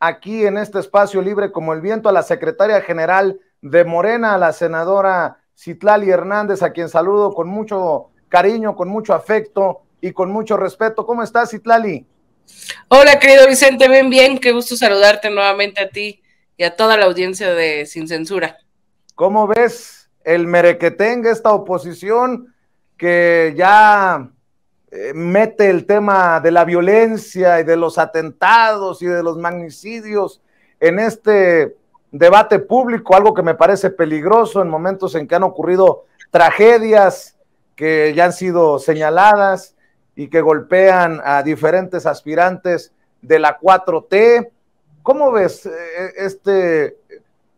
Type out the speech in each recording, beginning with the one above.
aquí en este espacio libre como el viento a la secretaria general de Morena, a la senadora Citlali Hernández, a quien saludo con mucho cariño, con mucho afecto y con mucho respeto. ¿Cómo estás, Citlali? Hola, querido Vicente, bien, bien, qué gusto saludarte nuevamente a ti y a toda la audiencia de Sin Censura. ¿Cómo ves el merequetengue, esta oposición que ya eh, mete el tema de la violencia y de los atentados y de los magnicidios en este debate público, algo que me parece peligroso en momentos en que han ocurrido tragedias que ya han sido señaladas y que golpean a diferentes aspirantes de la 4T. ¿Cómo ves eh, este,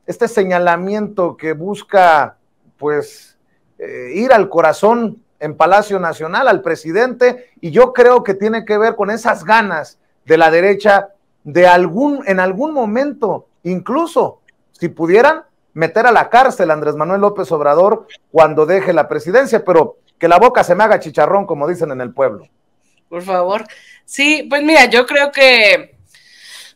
este señalamiento que busca pues eh, ir al corazón en Palacio Nacional al presidente y yo creo que tiene que ver con esas ganas de la derecha de algún en algún momento incluso si pudieran meter a la cárcel a Andrés Manuel López Obrador cuando deje la presidencia, pero que la boca se me haga chicharrón como dicen en el pueblo. Por favor. Sí, pues mira, yo creo que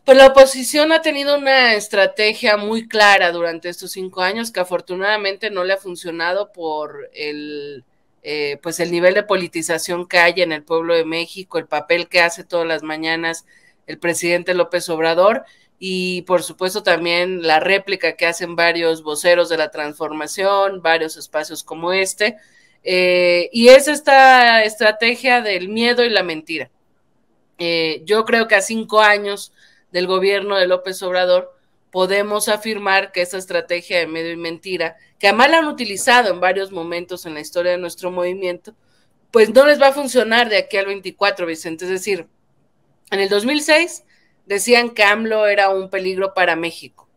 pues la oposición ha tenido una estrategia muy clara durante estos cinco años que afortunadamente no le ha funcionado por el, eh, pues el nivel de politización que hay en el pueblo de México, el papel que hace todas las mañanas el presidente López Obrador y por supuesto también la réplica que hacen varios voceros de la transformación, varios espacios como este. Eh, y es esta estrategia del miedo y la mentira. Eh, yo creo que a cinco años del gobierno de López Obrador, podemos afirmar que esa estrategia de medio y mentira, que además la han utilizado en varios momentos en la historia de nuestro movimiento, pues no les va a funcionar de aquí al 24, Vicente. Es decir, en el 2006 decían que AMLO era un peligro para México.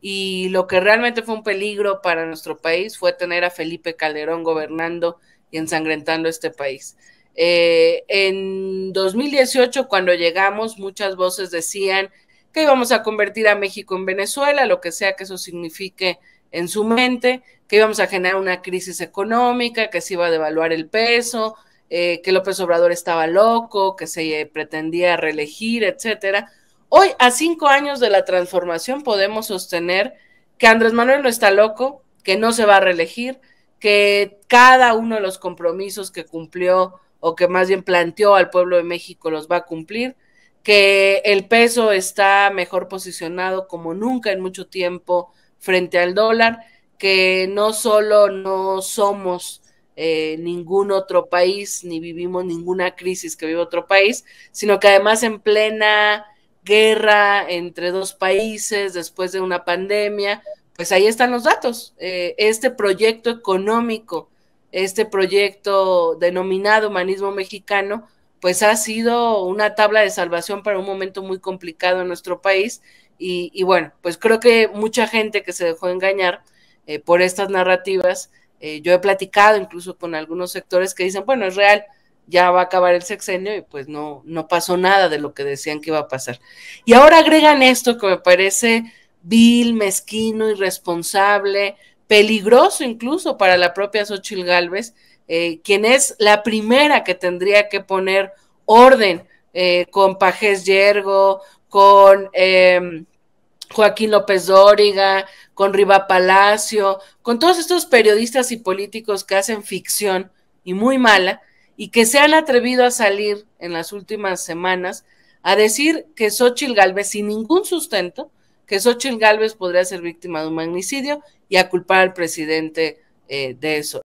Y lo que realmente fue un peligro para nuestro país fue tener a Felipe Calderón gobernando y ensangrentando este país. Eh, en 2018, cuando llegamos, muchas voces decían que íbamos a convertir a México en Venezuela, lo que sea que eso signifique en su mente, que íbamos a generar una crisis económica, que se iba a devaluar el peso, eh, que López Obrador estaba loco, que se eh, pretendía reelegir, etcétera. Hoy, a cinco años de la transformación, podemos sostener que Andrés Manuel no está loco, que no se va a reelegir, que cada uno de los compromisos que cumplió o que más bien planteó al pueblo de México los va a cumplir, que el peso está mejor posicionado como nunca en mucho tiempo frente al dólar, que no solo no somos eh, ningún otro país, ni vivimos ninguna crisis que vive otro país, sino que además en plena guerra entre dos países, después de una pandemia, pues ahí están los datos. Eh, este proyecto económico, este proyecto denominado humanismo mexicano, pues ha sido una tabla de salvación para un momento muy complicado en nuestro país. Y, bueno, pues creo que mucha gente que se dejó engañar eh, por estas narrativas, eh, yo he platicado incluso con algunos sectores que dicen, bueno, es real, ya va a acabar el sexenio y pues no, no pasó nada de lo que decían que iba a pasar. Y ahora agregan esto que me parece vil, mezquino, irresponsable, peligroso incluso para la propia Xochil Galvez, eh, quien es la primera que tendría que poner orden eh, con Pajés Yergo, con em, Joaquín López Dóriga, con Riva Palacio, con todos estos periodistas y políticos que hacen ficción y muy mala, y que se han atrevido a salir en las últimas semanas a decir que Xochitl Galvez, sin ningún sustento, que Xochitl Galvez podría ser víctima de un magnicidio y a culpar al presidente eh, de eso.